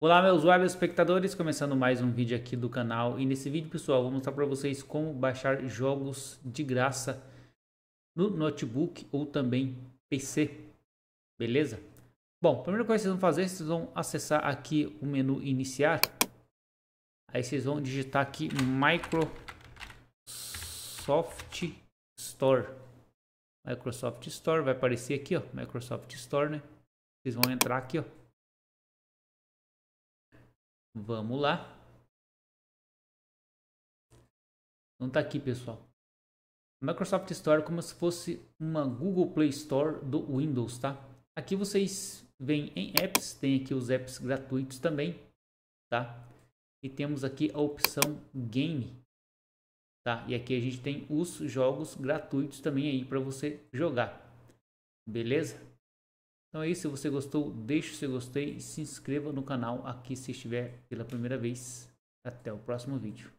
Olá meus web espectadores, começando mais um vídeo aqui do canal e nesse vídeo pessoal vou mostrar para vocês como baixar jogos de graça no notebook ou também PC, beleza? Bom, a primeira coisa que vocês vão fazer, vocês vão acessar aqui o menu iniciar, aí vocês vão digitar aqui Microsoft Store, Microsoft Store, vai aparecer aqui ó, Microsoft Store né, vocês vão entrar aqui ó, Vamos lá. Então tá aqui, pessoal. Microsoft Store é como se fosse uma Google Play Store do Windows, tá? Aqui vocês vêm em apps, tem aqui os apps gratuitos também, tá? E temos aqui a opção game, tá? E aqui a gente tem os jogos gratuitos também aí para você jogar. Beleza? Então é isso, se você gostou, deixe o seu gostei e se inscreva no canal aqui se estiver pela primeira vez. Até o próximo vídeo.